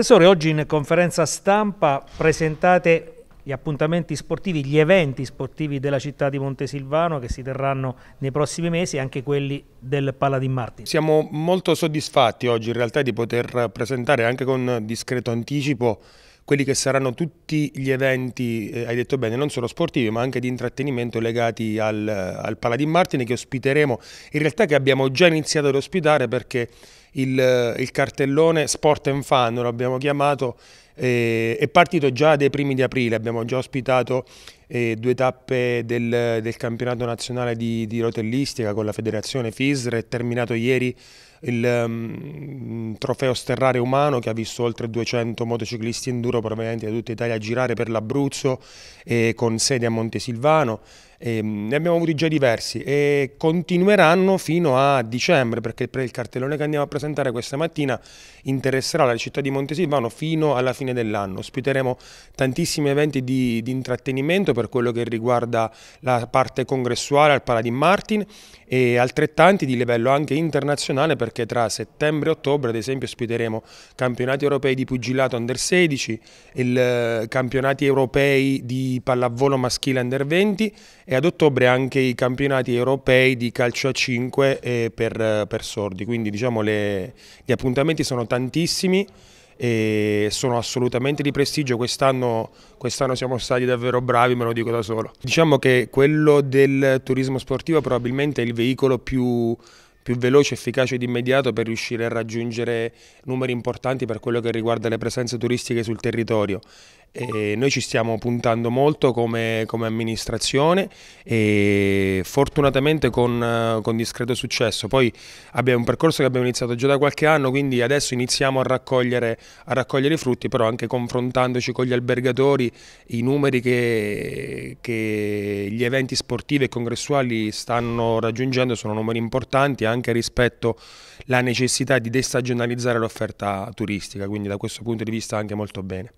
Assessore, oggi in conferenza stampa presentate gli appuntamenti sportivi, gli eventi sportivi della città di Montesilvano che si terranno nei prossimi mesi, e anche quelli del Paladin Martin. Siamo molto soddisfatti oggi in realtà di poter presentare anche con discreto anticipo quelli che saranno tutti gli eventi, eh, hai detto bene, non solo sportivi ma anche di intrattenimento legati al, al Paladin Martin che ospiteremo, in realtà che abbiamo già iniziato ad ospitare perché il, il cartellone Sport and Fan, lo abbiamo chiamato, eh, è partito già dai primi di aprile, abbiamo già ospitato eh, due tappe del, del campionato nazionale di, di, rotellistica con la federazione FISR, è terminato ieri il um, trofeo Sterrare Umano che ha visto oltre 200 motociclisti enduro provenienti da tutta Italia girare per l'Abruzzo eh, con sede a Montesilvano. E, ehm, ne abbiamo avuti già diversi e continueranno fino a dicembre perché il cartellone che andiamo a presentare questa mattina interesserà la città di Montesilvano fino alla fine dell'anno. Ospiteremo tantissimi eventi di, di intrattenimento per quello che riguarda la parte congressuale al Paladin Martin e altrettanti di livello anche internazionale perché tra settembre e ottobre ad esempio ospiteremo campionati europei di pugilato under 16, il, eh, campionati europei di pallavolo maschile under 20 e ad ottobre anche i campionati europei di calcio a 5 eh, per, per sordi, quindi diciamo le, gli appuntamenti sono tantissimi e sono assolutamente di prestigio, quest'anno quest siamo stati davvero bravi, me lo dico da solo. Diciamo che quello del turismo sportivo probabilmente è il veicolo più più veloce, efficace ed immediato per riuscire a raggiungere numeri importanti per quello che riguarda le presenze turistiche sul territorio. E noi ci stiamo puntando molto come, come amministrazione e fortunatamente con, con, discreto successo. Poi abbiamo un percorso che abbiamo iniziato già da qualche anno, quindi adesso iniziamo a raccogliere, a raccogliere i frutti, però anche confrontandoci con gli albergatori, i numeri che, che gli eventi sportivi e congressuali stanno raggiungendo sono numeri importanti anche anche rispetto alla necessità di destagionalizzare l'offerta turistica, quindi da questo punto di vista anche molto bene.